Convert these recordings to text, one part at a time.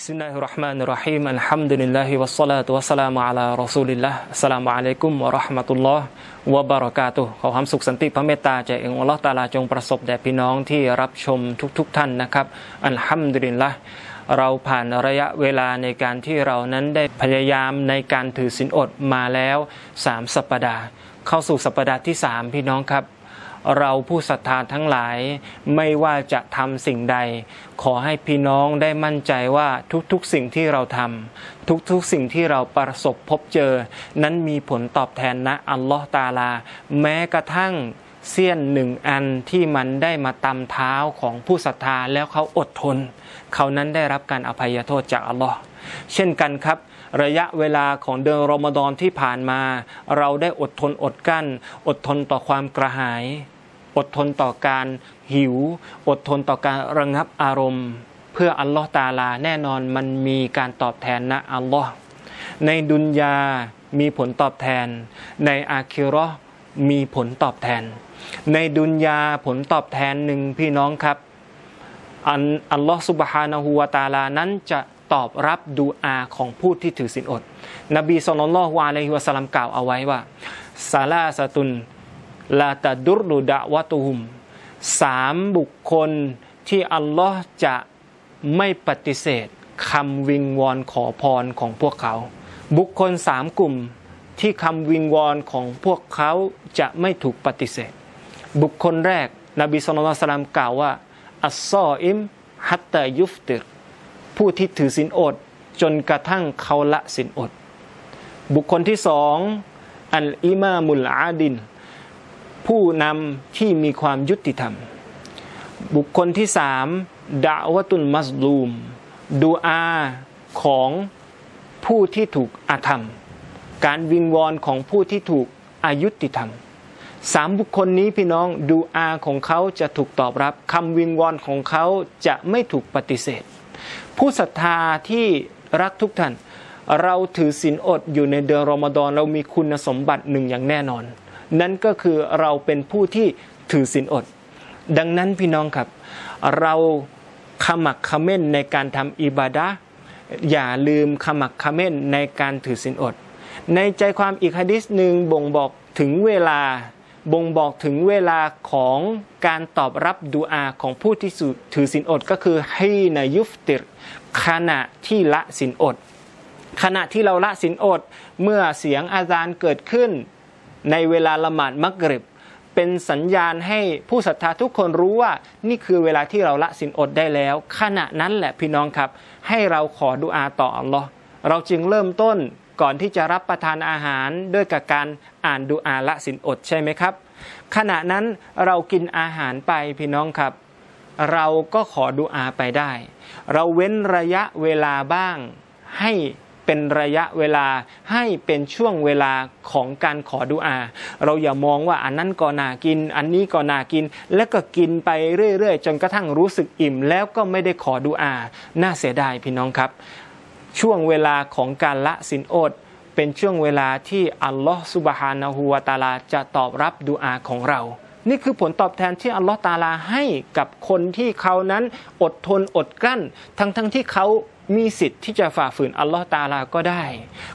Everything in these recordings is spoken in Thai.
بسم الله الرحمن الرحيم الحمد لله والصلاة والسلام على رسول الله السلام عليكم ورحمة الله وبركاته ขอความสุขสันติพระเมตตาจากองค์อัลล์ตาลาจงประสบแด่พี่น้องที่รับชมทุกๆทท่านนะครับ อัลฮัมดุลิลละเราผ่านระยะเวลาในการที่เรานั้นได้พยายามในการถือศีลอดมาแล้ว3สัปปดาห์เข้าสู่สัปปดาห์ที่3พี่น้องครับเราผู้ศรัทธาทั้งหลายไม่ว่าจะทำสิ่งใด ขอให้พี่น้องได้มั่นใจว่าทุกๆสิ่งที่เราทำทุกๆสิ่งที่เราประสบพบเจอ นั้นมีผลตอบแทนนะอัลลอฮ์ตาลา แม้กระทั่งเสี้ยนหนึ่งอันที่มันได้มาตำเท้าของผู้ศรัทธาแล้วเขาอดทน เขานั้นได้รับการอภัยโทษจากอัลลอฮ์เช่นกันครับระยะเวลาของเดือนรอมฎอนที่ผ่านมา เราได้อดทนอดกั้น อดทนต่อความกระหาย อดทนต่อการหิว อดทนต่อการระงับอารมณ์ เพื่ออัลลอฮ์ตาลาแน่นอนมันมีการตอบแทนนะอัลลอฮ์ในดุนยามีผลตอบแทน ในอาคิรอมีผลตอบแทน ในดุนยาผลตอบแทนหนึ่งพี่น้องครับ อัลลอฮ์สุบฮานาหูวาตาลานั้นจะตอบรับดูอาของผู้ที่ถือศีลอด นบีสุลต่านละฮ์วาเลฮิวะสลัมกล่าวเอาไว้ว่า ซาลาสตุน ลาตาดุรุดะวะตุฮุมสามบุคคลที่อัลลอฮ์จะไม่ปฏิเสธคำวิงวอนขอพรของพวกเขา บุคคลสามกลุ่มที่คำวิงวอนของพวกเขาจะไม่ถูกปฏิเสธ บุคคลแรก นบีสุลต่านละวลัสลัมกล่าวว่า อัลซออิมฮัตตายุฟติรผู้ที่ถือสินอดจนกระทั่งเขาละสินอด บุคคลที่สอง อัลอิมามุลอาดิน ผู้นำที่มีความยุติธรรม บุคคลที่สามดาวตุนมัสลูม ดูอา ของผู้ที่ถูกอาธรรม การวิงวอนของผู้ที่ถูกอายุติธรรมสามบุคคลนี้พี่น้องดูอาของเขาจะถูกตอบรับคำวิงวอนของเขาจะไม่ถูกปฏิเสธผู้ศรัทธาที่รักทุกท่านเราถือศีลอดอยู่ในเดือนรอมฎอนเรามีคุณสมบัติหนึ่งอย่างแน่นอน นั่นก็คือเราเป็นผู้ที่ถือศีลอด ดังนั้นพี่น้องครับเราขมักขม้นในการทำอิบาดะอย่าลืมขมักขม้นในการถือศีลอด ในใจความอีกฮะดิษหนึ่งบ่งบอกถึงเวลาบ่งบอกถึงเวลาของการตอบรับดูอาของผู้ที่ถือสินอดก็คือให้นายุฟติรขณะที่ละสินอด ขณะที่เราละสินอดเมื่อเสียงอาจารย์เกิดขึ้น ในเวลาละหมาดมักริบ เป็นสัญญาณให้ผู้ศรัทธาทุกคนรู้ว่านี่คือเวลาที่เราละสินอดได้แล้ว ขณะนั้นแหละพี่น้องครับ ให้เราขอดูอาต่ออัลลอฮ์เราจึงเริ่มต้นก่อนที่จะรับประทานอาหารด้วยกับการอ่านดูอาละสินอดใช่ไหมครับ ขณะนั้นเรากินอาหารไปพี่น้องครับ เราก็ขอดูอาไปได้ เราเว้นระยะเวลาบ้างให้เป็นระยะเวลาให้เป็นช่วงเวลาของการขอดูอา เราอย่ามองว่าอันนั้นก็น่ากิน อันนี้ก็น่ากินแล้วก็กินไปเรื่อย ๆ จนกระทั่งรู้สึกอิ่มแล้วก็ไม่ได้ขอดูอาน่าเสียดายพี่น้องครับช่วงเวลาของการละสินอด เป็นช่วงเวลาที่อัลลอฮฺสุบฮานาหูวตาลาจะตอบรับดูอาของเรา นี่คือผลตอบแทนที่อัลลอฮฺตาลาให้กับคนที่เขานั้นอดทนอดกลั้น ทั้งทั้งที่เขามีสิทธิ์ที่จะฝ่าฝืนอัลลอฮฺตาลาก็ได้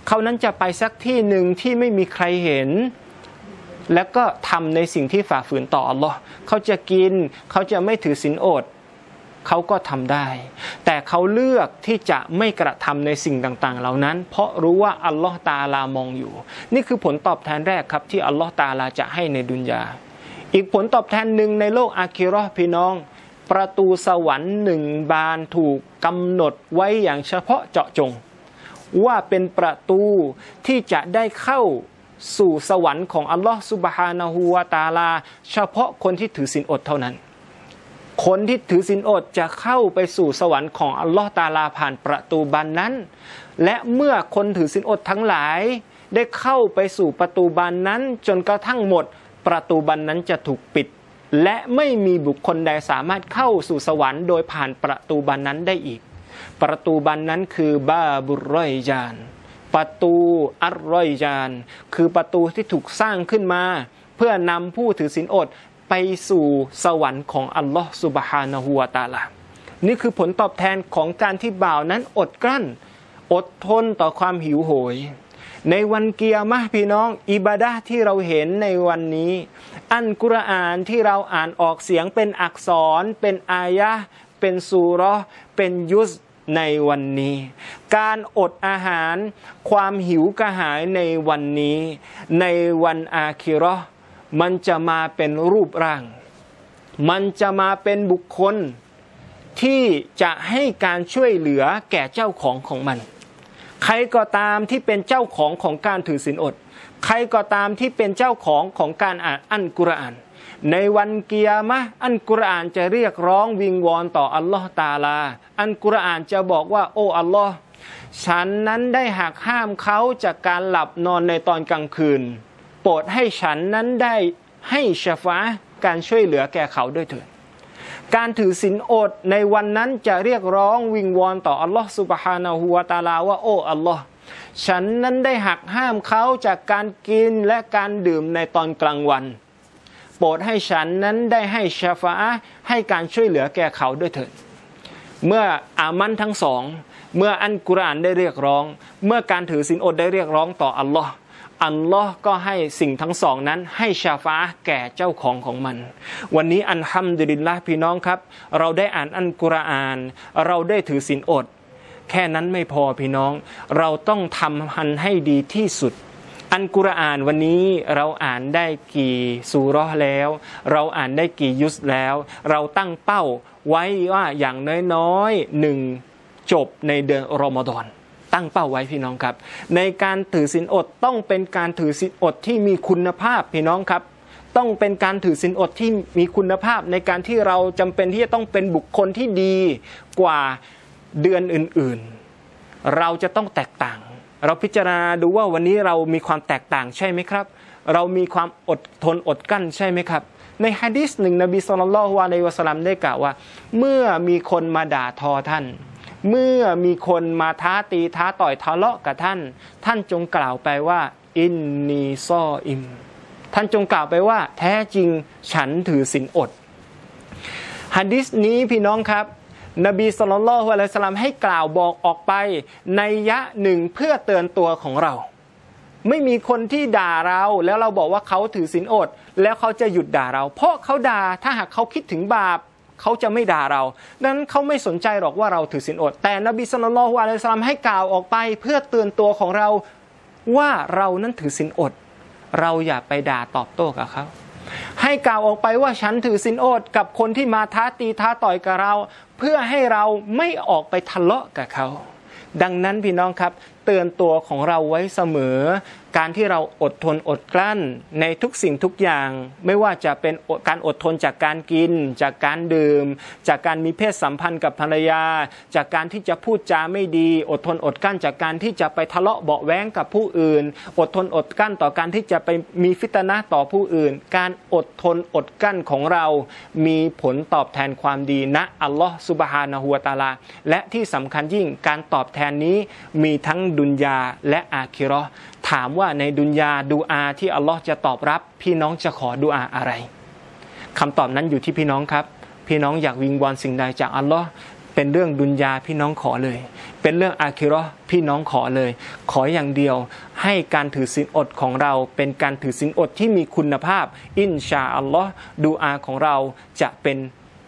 เขานั้นจะไปสักที่หนึ่งที่ไม่มีใครเห็น แล้วก็ทำในสิ่งที่ฝ่าฝืนต่ออัลลอฮ์เขาจะกิน เขาจะไม่ถือศีลอดเขาก็ทำได้ แต่เขาเลือกที่จะไม่กระทำในสิ่งต่างๆ เหล่านั้น เพราะรู้ว่าอัลลอฮ์ตาลามองอยู่ นี่คือผลตอบแทนแรกครับที่อัลลอฮ์ตาลาจะให้ในดุนยา อีกผลตอบแทนหนึ่งในโลกอาคิรอพี่น้อง ประตูสวรรค์หนึ่งบานถูกกำหนดไว้อย่างเฉพาะเจาะจง ว่าเป็นประตูที่จะได้เข้าสู่สวรรค์ของอัลลอฮ์สุบฮานาหูวาตาลาเฉพาะคนที่ถือศีลอดเท่านั้นคนที่ถือศีลอดจะเข้าไปสู่สวรรค์ของอัลลอฮ์ตาลาผ่านประตูบานนั้น และเมื่อคนถือศีลอดทั้งหลาย ได้เข้าไปสู่ประตูบานนั้นจนกระทั่งหมดประตูบานนั้นจะถูกปิด และไม่มีบุคคลใดสามารถเข้าสู่สวรรค์โดยผ่านประตูบานนั้นได้อีก ประตูบานนั้นคือบาบุรอยยาน ประตูอัรรอยยาน คือประตูที่ถูกสร้างขึ้นมาเพื่อนำผู้ถือศีลอดไปสู่สวรรค์ของอัลลอฮ์สุบฮานะฮูวตาลานี่คือผลตอบแทนของการที่บ่าวนั้นอดกลั้น อดทนต่อความหิวโหย ในวันเกียร์มะพี่น้อง อิบาดาที่เราเห็นในวันนี้ อันกุรอานที่เราอ่านออกเสียงเป็นอักษร เป็นอายะ เป็นซูรอเป็นยุสในวันนี้ การอดอาหารความหิวกระหายในวันนี้ ในวันอาคิรอมันจะมาเป็นรูปร่าง มันจะมาเป็นบุคคลที่จะให้การช่วยเหลือแก่เจ้าของของมัน ใครก็ตามที่เป็นเจ้าของของการถือศีลอด ใครก็ตามที่เป็นเจ้าของของการอ่านอัลกุรอาน ในวันเกียร์มะอัลกุรอานจะเรียกร้องวิงวอนต่ออัลลอฮ์ตาลา อัลกุรอานจะบอกว่า โอ้อัลลอฮ์ฉันนั้นได้หักห้ามเขาจากการหลับนอนในตอนกลางคืนปรดให้ฉันนั้นได้ให้ชฟ้าการช่วยเหลือแก่เขาด้วยเถิด การถือศีลอดในวันนั้นจะเรียกร้องวิงวอนต่ออัลลอฮ์สุบฮานาหัวตาลาว่าโอ้อัลลอฮ์ฉันนั้นได้หักห้ามเขาจากการกินและการดื่มในตอนกลางวัน โปรดให้ฉันนั้นได้ให้ชฟ้าให้การช่วยเหลือแก่เขาด้วยเถิดเมื่ออามันทั้งสอง เมื่ออันกุรานได้เรียกร้องเมื่อการถือศีลอดได้เรียกร้องต่ออัลลอฮ์อัลลอฮ์ก็ให้สิ่งทั้งสองนั้นให้ชาฟ้าแก่เจ้าของของมัน วันนี้อันฮัมดุลิลละพี่น้องครับ เราได้อ่านอันกุรอาน เราได้ถือศีลอด แค่นั้นไม่พอพี่น้อง เราต้องทำมันให้ดีที่สุด อันกุรอานวันนี้เราอ่านได้กี่สุรอแล้ว เราอ่านได้กี่ยุสแล้ว เราตั้งเป้าไว้ว่าอย่างน้อยๆหนึ่งจบในเดือนรอมฎอนตั้งเป้าไว้พี่น้องครับในการถือศีลอดต้องเป็นการถือศีลอดที่มีคุณภาพพี่น้องครับ ต้องเป็นการถือศีลอดที่มีคุณภาพ ในการที่เราจำเป็นที่จะต้องเป็นบุคคลที่ดีกว่าเดือนอื่นๆ เราจะต้องแตกต่าง เราพิจารณาดูว่าวันนี้เรามีความแตกต่างใช่ไหมครับ เรามีความอดทนอดกั้นใช่ไหมครับ ในฮะดิษหนึ่งนบีสุลต่านละฮ์วาในวะสลัมได้กล่าวว่า เมื่อมีคนมาด่าทอท่านเมื่อมีคนมาท้าตีท้าต่อยทะเลาะกับท่าน ท่านจงกล่าวไปว่า อินนีซออิมท่านจงกล่าวไปว่า แท้จริงฉันถือศีลอดฮัดดิสนี้พี่น้องครับ นบีสุลต่านละฮุอะลัยสลามให้กล่าวบอกออกไปในยะหนึ่งเพื่อเตือนตัวของเรา ไม่มีคนที่ด่าเราแล้วเราบอกว่าเขาถือศีลอด แล้วเขาจะหยุดด่าเรา เพราะเขาด่า ถ้าหากเขาคิดถึงบาปเขาจะไม่ด่าเราดังนั้นเขาไม่สนใจหรอกว่าเราถือศีลอด แต่นบีสุลต่านลฮุอะลัยสลามให้กล่าวออกไปเพื่อเตือนตัวของเราว่าเรานั้นถือศีลอด เราอย่าไปด่าตอบโต้กับเขา ให้กล่าวออกไปว่าฉันถือศีลอด กับคนที่มาท้าตีท้าต่อยกับเรา เพื่อให้เราไม่ออกไปทะเลาะกับเขา ดังนั้น พี่น้องครับเตือนตัวของเราไว้เสมอ การที่เราอดทนอดกลั้นในทุกสิ่งทุกอย่างไม่ว่าจะเป็นการอดทนจากการกิน จากการดื่ม จากการมีเพศสัมพันธ์กับภรรยา จากการที่จะพูดจาไม่ดีอดทนอดกลั้นจากการที่จะไปทะเลาะเบาแว้งกับผู้อื่น อดทนอดกลั้นต่อการที่จะไปมีฟิตนะต่อผู้อื่น การอดทนอดกลั้นของเรามีผลตอบแทนความดีนะอัลลอฮฺสุบฮานะฮุวตาลาและที่สำคัญยิ่งการตอบแทนนี้มีทั้งดุนยาและอาคิรอถามว่าในดุนยาดูอาที่อัลลอฮ์จะตอบรับพี่น้องจะขอดูอาอะไร คำตอบนั้นอยู่ที่พี่น้องครับ พี่น้องอยากวิงวอนสิ่งใดจากอัลลอฮ์เป็นเรื่องดุนยาพี่น้องขอเลย เป็นเรื่องอาคิรอพี่น้องขอเลย ขออย่างเดียวให้การถือศีลอดของเรา เป็นการถือศีลอดที่มีคุณภาพ อินชาอัลลอฮ์ดูอาของเราจะเป็น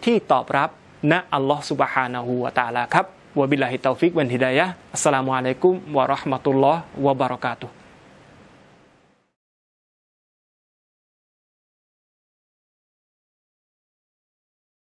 ที่ตอบรับณอัลลอฮ์สุบฮานาหูวะตาลาครับ Wabillahi taufik wa hidayah. Assalamualaikum warahmatullahi wabarakatuh.